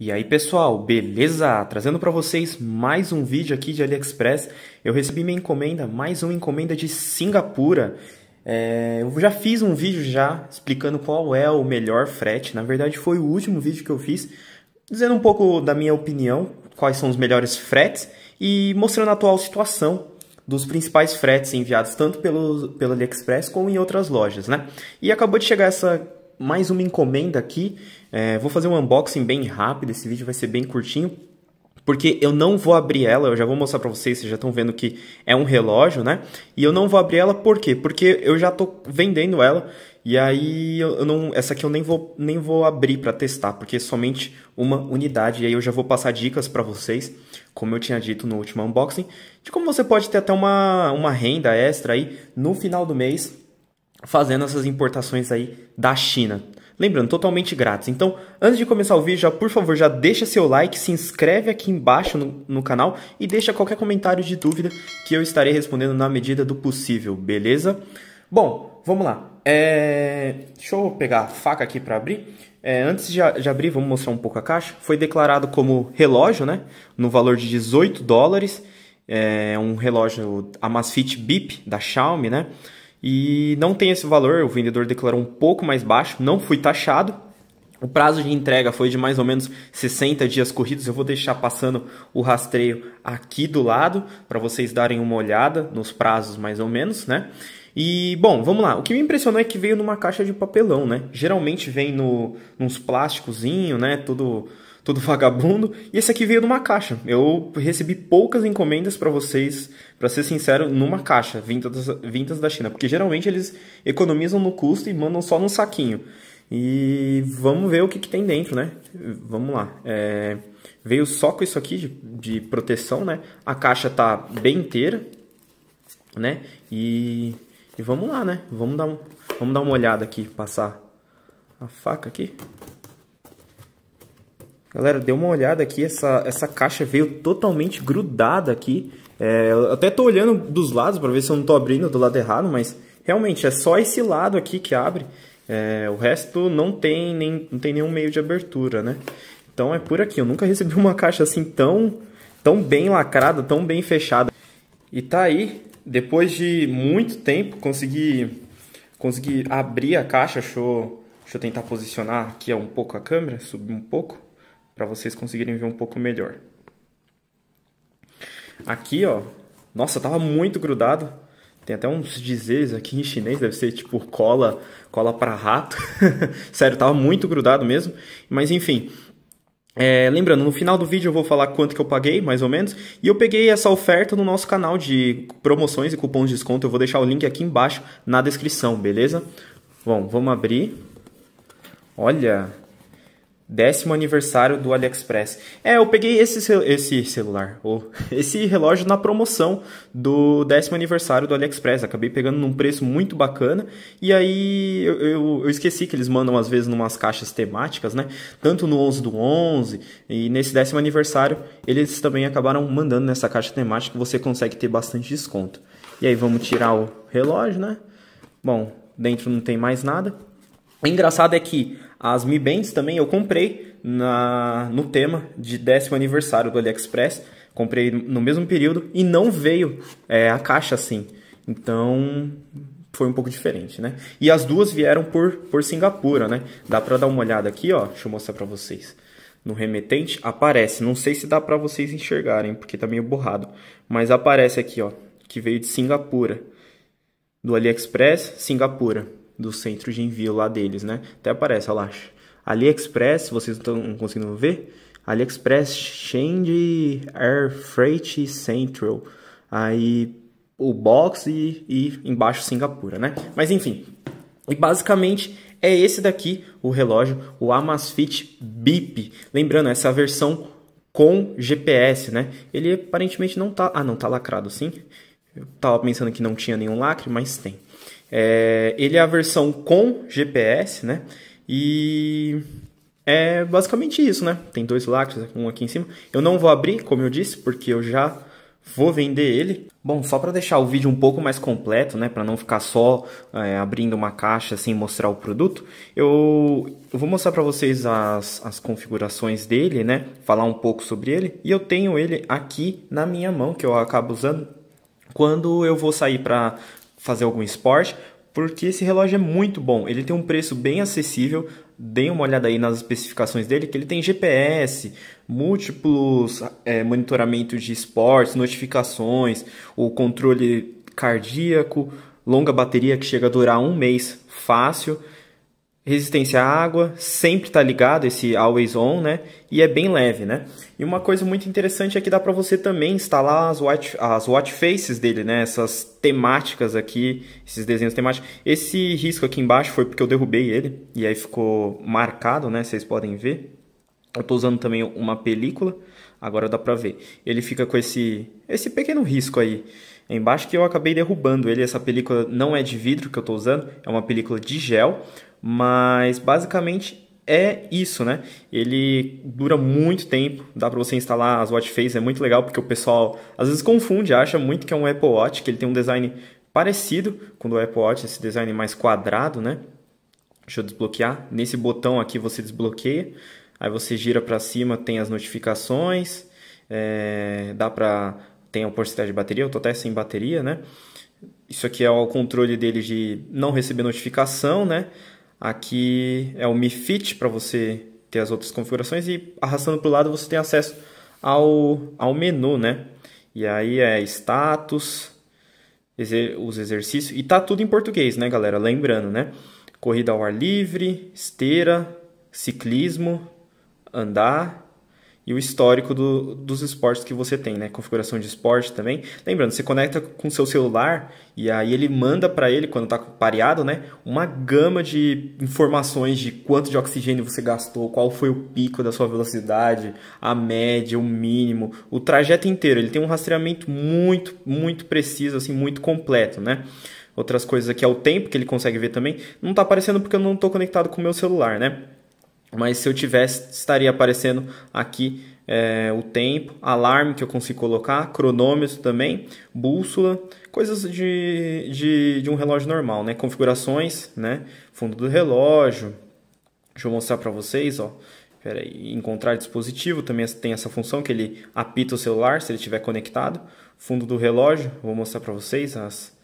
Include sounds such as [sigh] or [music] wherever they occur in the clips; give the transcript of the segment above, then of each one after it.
E aí pessoal, beleza? Trazendo para vocês mais um vídeo aqui de AliExpress. Eu recebi minha encomenda, mais uma encomenda de Singapura. É, eu já fiz um vídeo já explicando qual é o melhor frete. Na verdade foi o último vídeo que eu fiz, dizendo um pouco da minha opinião, quais são os melhores fretes e mostrando a atual situação dos principais fretes enviados tanto pelo, pelo AliExpress como em outras lojas, né? E acabou de chegar essa mais uma encomenda aqui. É, vou fazer um unboxing bem rápido, esse vídeo vai ser bem curtinho, porque eu não vou abrir ela, eu já vou mostrar para vocês, vocês já estão vendo que é um relógio, né? E eu não vou abrir ela por quê? Porque eu já tô vendendo ela e aí eu não, essa aqui eu nem vou, nem vou abrir para testar, porque é somente uma unidade e aí eu já vou passar dicas para vocês, como eu tinha dito no último unboxing, de como você pode ter até uma, uma renda extra aí no final do mês fazendo essas importações aí da China. Lembrando, totalmente grátis. Então, antes de começar o vídeo, já, por favor, já deixa seu like, se inscreve aqui embaixo no, no canal e deixa qualquer comentário de dúvida que eu estarei respondendo na medida do possível, beleza? Bom, vamos lá. É... Deixa eu pegar a faca aqui para abrir. É, antes de, de, abrir, vamos mostrar um pouco a caixa. Foi declarado como relógio, né? No valor de 18 dólares. É um relógio Amazfit Bip da Xiaomi, né? e não tem esse valor, o vendedor declarou um pouco mais baixo, não fui taxado. O prazo de entrega foi de mais ou menos 60 dias corridos. Eu vou deixar passando o rastreio aqui do lado para vocês darem uma olhada nos prazos mais ou menos, né? E, bom, vamos lá. O que me impressionou é que veio numa caixa de papelão, né? Geralmente vem no, nos plásticozinho, né? Tudo, tudo [laughs] vagabundo. E esse aqui veio numa caixa. Eu recebi poucas encomendas para vocês, para ser sincero, numa caixa, vindas, vindas da China. Porque geralmente eles economizam no custo e mandam só num saquinho. E vamos ver o que, que tem dentro, né? Vamos lá. É... Veio só com isso aqui de, de proteção, né? A caixa tá bem inteira, né? E e vamos lá, né? Vamos dar, um, vamos dar uma olhada aqui, passar a faca aqui. Galera, deu uma olhada aqui, essa, essa caixa veio totalmente grudada aqui. É, eu até tô olhando dos lados para ver se eu não tô abrindo do lado errado, mas realmente é só esse lado aqui que abre. É, o resto não tem, nem, não tem nenhum meio de abertura, né? Então é por aqui, eu nunca [laughs] recebi uma caixa assim tão, tão bem lacrada, tão bem fechada. E tá aí depois de muito tempo, consegui, consegui abrir a caixa. Deixa eu, deixa eu tentar posicionar aqui um pouco a câmera, subir um pouco, para vocês conseguirem ver um pouco melhor. Aqui, ó. Nossa, tava muito grudado. Tem até uns dizeres aqui em chinês, deve ser tipo cola, cola para rato. [laughs] Sério, tava muito grudado mesmo. Mas enfim, é, lembrando, no final do vídeo eu vou falar quanto que eu paguei, mais ou menos, e eu peguei essa oferta no nosso canal de promoções e cupons de desconto, eu vou deixar o link aqui embaixo na descrição, beleza? Bom, vamos abrir. Olha, Décimo aniversário do AliExpress. É, eu peguei esse, esse celular, ou [laughs] esse relógio na promoção do décimo aniversário do AliExpress. Acabei pegando num preço muito bacana. E aí eu, eu, eu esqueci que eles mandam às vezes numas caixas temáticas, né? Tanto no 11 do 11 e nesse décimo aniversário eles também acabaram mandando nessa caixa temática. Você consegue ter bastante desconto. E aí vamos tirar o relógio, né? Bom, dentro não tem mais nada. O engraçado é que as Mi Bands também eu comprei na, no tema de décimo aniversário do AliExpress. Comprei no mesmo período e não veio é, a caixa assim. Então foi um pouco diferente, né? E as duas vieram por, por Singapura, né? Dá pra dar uma olhada aqui, ó. Deixa eu mostrar pra vocês. No remetente aparece. Não sei se dá pra vocês enxergarem, porque tá meio borrado. Mas aparece aqui, ó. Que veio de Singapura. Do AliExpress, Singapura do centro de envio lá deles, né? Até aparece, olha lá. AliExpress, vocês não estão conseguindo ver? AliExpress Change Air Freight Central. Aí o box e, e embaixo Singapura, né? Mas enfim. E basicamente é esse daqui o relógio, o Amazfit Bip. Lembrando, essa versão com GPS, né? Ele aparentemente não tá, ah, não tá lacrado sim. Eu tava pensando que não tinha nenhum lacre, mas tem. É, ele é a versão com GPS, né? E é basicamente isso, né? Tem dois lacres, um aqui em cima. Eu não vou abrir, como eu disse, porque eu já vou vender ele. Bom, só para deixar o vídeo um pouco mais completo, né, para não ficar só é, abrindo uma caixa sem mostrar o produto, eu, eu vou mostrar para vocês as, as configurações dele, né, falar um pouco sobre ele. E eu tenho ele aqui na minha mão que eu acabo usando quando eu vou sair para fazer algum esporte, porque esse relógio é muito bom. Ele tem um preço bem acessível. Deem uma olhada aí nas especificações dele, que ele tem GPS, múltiplos é, de esportes, notificações, o controle cardíaco, longa bateria que chega a durar um mês fácil resistência à água, sempre está ligado esse always on, né? E é bem leve, né? E uma coisa muito interessante é que dá para você também instalar as watch, as watch faces dele, né? Essas temáticas aqui, esses desenhos temáticos. Esse risco aqui embaixo foi porque eu derrubei ele e aí ficou marcado, né? Vocês podem ver. Eu estou usando também uma película, agora dá para ver. Ele fica com esse, esse pequeno risco aí embaixo que eu acabei derrubando ele. Essa película não é de vidro que eu estou usando, é uma película de gel, mas basicamente é isso, né? Ele dura muito tempo, dá para você instalar as watch faces é muito legal porque o pessoal às vezes confunde, acha muito que é um Apple Watch, que ele tem um design parecido com o do Apple Watch, esse design mais quadrado, né? Deixa eu desbloquear. Nesse botão aqui você desbloqueia, aí você gira para cima, tem as notificações, é... dá para tem a porcentagem de bateria, eu tô até sem bateria, né? Isso aqui é o controle dele de não receber notificação, né? Aqui é o Mi Fit para você ter as outras configurações e arrastando para o lado você tem acesso ao, ao menu, né? E aí é status, exer, os exercícios e tá tudo em português, né, galera? Lembrando, né? Corrida ao ar livre, esteira, ciclismo, andar e o histórico do, dos esportes que você tem, né? Configuração de esporte também. Lembrando, você conecta com seu celular e aí ele manda para ele, quando tá pareado, né? Uma gama de informações de quanto de oxigênio você gastou, qual foi o pico da sua velocidade, a média, o mínimo, o trajeto inteiro. Ele tem um rastreamento muito, muito preciso, assim, muito completo, né? Outras coisas aqui é o tempo que ele consegue ver também. Não tá aparecendo porque eu não tô conectado com o meu celular, né? Mas se eu tivesse, estaria aparecendo aqui é, o tempo, alarme que eu consigo colocar, cronômetro também, bússola, coisas de, de, de um relógio normal, né? Configurações, né? Fundo do relógio. Deixa eu mostrar para vocês, ó. Peraí, encontrar dispositivo também tem essa função que ele apita o celular se ele estiver conectado. Fundo do relógio, vou mostrar para vocês as,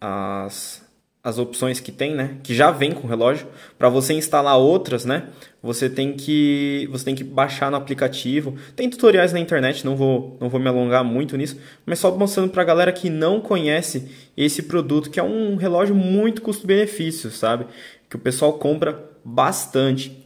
as as opções que tem, né, que já vem com o relógio, para você instalar outras, né, você tem que você tem que baixar no aplicativo. Tem tutoriais na internet, não vou não vou me alongar muito nisso, mas só mostrando para a galera que não conhece esse produto, que é um relógio muito custo-benefício, sabe? Que o pessoal compra bastante.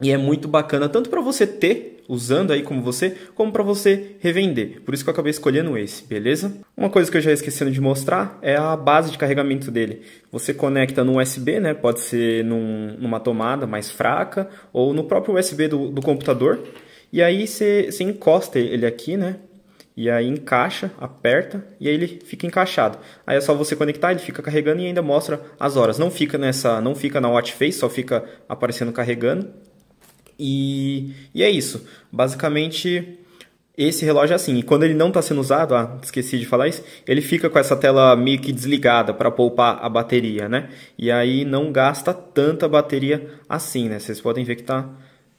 E é muito bacana tanto para você ter usando aí como você, como para você revender. Por isso que eu acabei escolhendo esse, beleza? Uma coisa que eu já esquecendo de mostrar é a base de carregamento dele. Você conecta no USB, né? Pode ser num, numa tomada mais fraca ou no próprio USB do, do computador. E aí você, você encosta ele aqui, né? E aí encaixa, aperta e aí ele fica encaixado. Aí é só você conectar, ele fica carregando e ainda mostra as horas. Não fica nessa, não fica na watch face, só fica aparecendo carregando. E, e é isso. Basicamente, esse relógio é assim. E quando ele não está sendo usado, ah, esqueci de falar isso, ele fica com essa tela meio que desligada para poupar a bateria, né? E aí não gasta tanta bateria assim, né? Vocês podem ver que tá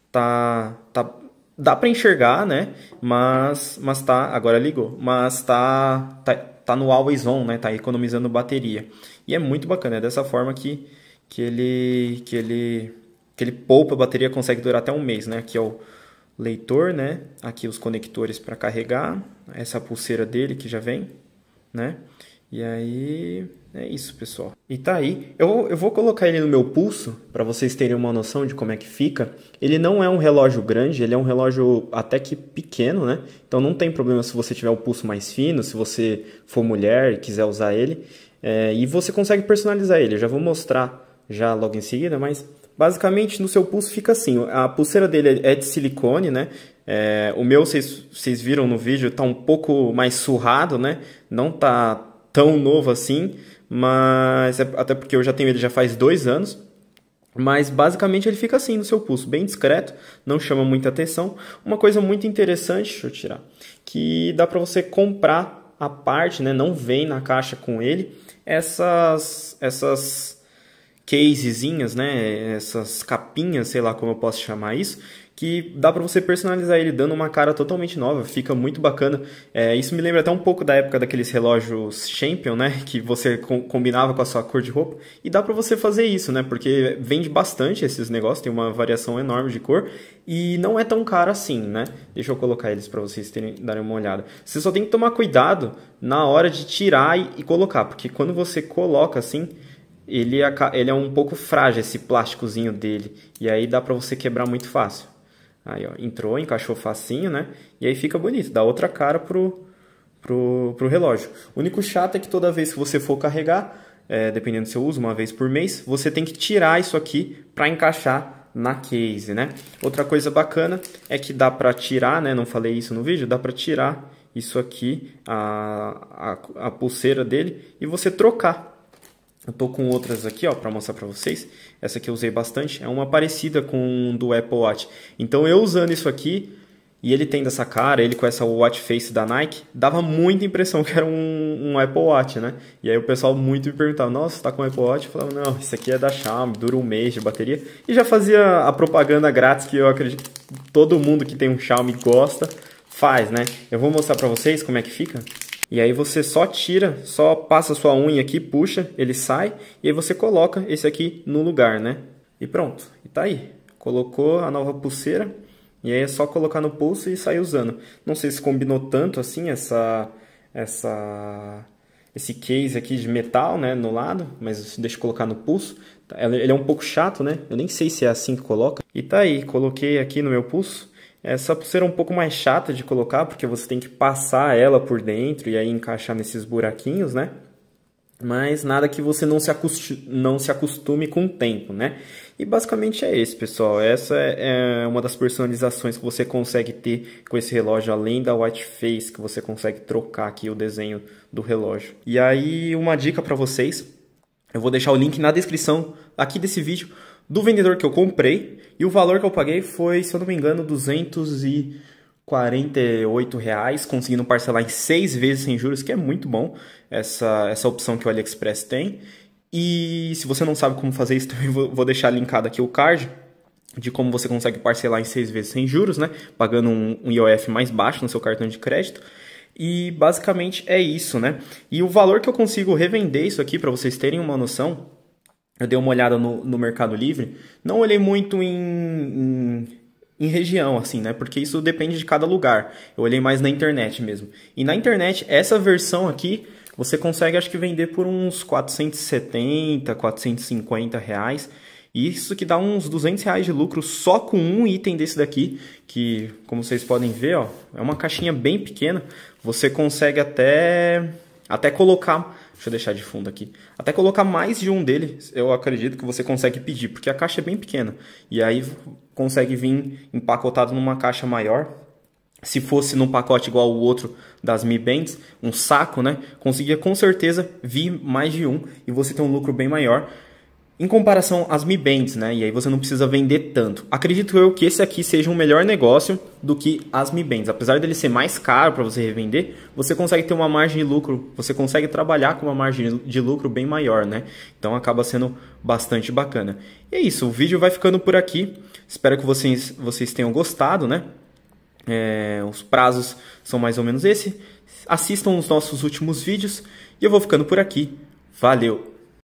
tá tá dá para enxergar, né? Mas mas tá, agora ligou. Mas tá tá, tá no always on, né? Tá economizando bateria. E é muito bacana, é dessa forma que que ele que ele que ele poupa a bateria consegue durar até um mês, né? Aqui é o leitor, né? Aqui os conectores para carregar, essa pulseira dele que já vem, né? E aí é isso, pessoal. E tá aí. Eu, eu vou colocar ele no meu pulso para vocês terem uma noção de como é que fica. Ele não é um relógio grande, ele é um relógio até que pequeno, né? Então não tem problema se você tiver o pulso mais fino, se você for mulher e quiser usar ele. É, e você consegue personalizar ele. Eu já vou mostrar já logo em seguida, mas Basicamente, no seu pulso fica assim. A pulseira dele é de silicone, né? É, o meu, vocês viram no vídeo, tá um pouco mais surrado, né? Não tá tão novo assim, mas é, até porque eu já tenho ele já faz dois anos. Mas basicamente ele fica assim no seu pulso, bem discreto, não chama muita atenção. Uma coisa muito interessante, deixa eu tirar, que dá para você comprar a parte, né? Não vem na caixa com ele essas essas casezinhas, né? Essas capinhas, sei lá como eu posso chamar isso, que dá para você personalizar ele dando uma cara totalmente nova, fica muito bacana. É, isso me lembra até um pouco da época daqueles relógios Champion, né, que você com, combinava com a sua cor de roupa, e dá para você fazer isso, né, porque vende bastante esses negócios, tem uma variação enorme de cor e não é tão caro assim, né? Deixa eu colocar eles para vocês terem, darem uma olhada. Você só tem que tomar cuidado na hora de tirar e, e colocar, porque quando você coloca assim, ele, ele é um pouco frágil, esse plásticozinho dele. E aí dá para você quebrar muito fácil. Aí, ó, entrou, encaixou facinho, né? E aí fica bonito, dá outra cara pro, pro, pro relógio. O único chato é que toda vez que você for carregar, é, dependendo do seu uso, uma vez por mês, você tem que tirar isso aqui para encaixar na case, né? Outra coisa bacana é que dá para tirar, né? Não falei isso no vídeo, dá para tirar isso aqui, a, a, a pulseira dele, e você trocar eu tô com outras aqui, ó, para mostrar para vocês. Essa que eu usei bastante, é uma parecida com do Apple Watch. Então eu usando isso aqui e ele tem dessa cara, ele com essa watch face da Nike, dava muita impressão que era um, um Apple Watch, né? E aí o pessoal muito me perguntava: "Nossa, tá com Apple Watch?" Eu falava: "Não, isso aqui é da Xiaomi, dura um mês de bateria". E já fazia a propaganda grátis que eu acredito todo mundo que tem um Xiaomi gosta faz, né? Eu vou mostrar para vocês como é que fica. E aí você só tira, só passa sua unha aqui, puxa, ele sai, e aí você coloca esse aqui no lugar, né? E pronto, e tá aí. Colocou a nova pulseira, e aí é só colocar no pulso e sair usando. Não sei se combinou tanto assim essa essa esse case aqui de metal, né, no lado, mas deixa eu colocar no pulso. Ele é um pouco chato, né? Eu nem sei se é assim que coloca. E tá aí, coloquei aqui no meu pulso. Essa é por ser um pouco mais chata de colocar, porque você tem que passar ela por dentro e aí encaixar nesses buraquinhos, né? Mas nada que você não se, acostume, não se acostume com o tempo, né? E basicamente é esse, pessoal. Essa é, é uma das personalizações que você consegue ter com esse relógio, além da white face, que você consegue trocar aqui o desenho do relógio. E aí, uma dica para vocês eu vou deixar o link na descrição aqui desse vídeo do vendedor que eu comprei e o valor que eu paguei foi, se eu não me engano, 248 reais, conseguindo parcelar em seis vezes sem juros, que é muito bom essa, essa opção que o AliExpress tem. E se você não sabe como fazer isso, [laughs] também vou deixar linkado aqui o card de como você consegue parcelar em seis vezes sem juros, né? Pagando um, um IOF mais baixo no seu cartão de crédito. E basicamente é isso, né? E o valor que eu consigo revender isso aqui para vocês terem uma noção, eu dei uma olhada no, no Mercado Livre, não olhei muito em, em, em, região, assim, né? Porque isso depende de cada lugar. Eu olhei mais na internet mesmo. E na internet, essa versão aqui, você consegue acho que vender por uns 470, 450 reais. E isso que dá uns 200 reais de lucro só com um item desse daqui, que como vocês podem ver, ó, é uma caixinha bem pequena. Você consegue até, até colocar, deixa eu deixar de fundo aqui, até colocar mais de um dele, eu acredito que você consegue pedir, porque a caixa é bem pequena. E aí consegue vir empacotado numa caixa maior, se fosse num pacote igual o outro das Mi Bands, um saco, né? Conseguia com certeza vir mais de um e você ter um lucro bem maior em comparação às Mi Bands, né? E aí você não precisa vender tanto. Acredito eu que esse aqui seja um melhor negócio do que as Mi Bands. Apesar dele ser mais caro para você revender, você consegue ter uma margem de lucro, você consegue trabalhar com uma margem de lucro bem maior, né? Então acaba sendo bastante bacana. E é isso, o vídeo vai ficando por aqui. Espero que vocês, vocês tenham gostado, né? É, os prazos são mais ou menos esse. Assistam os nossos últimos vídeos e eu vou ficando por aqui. Valeu!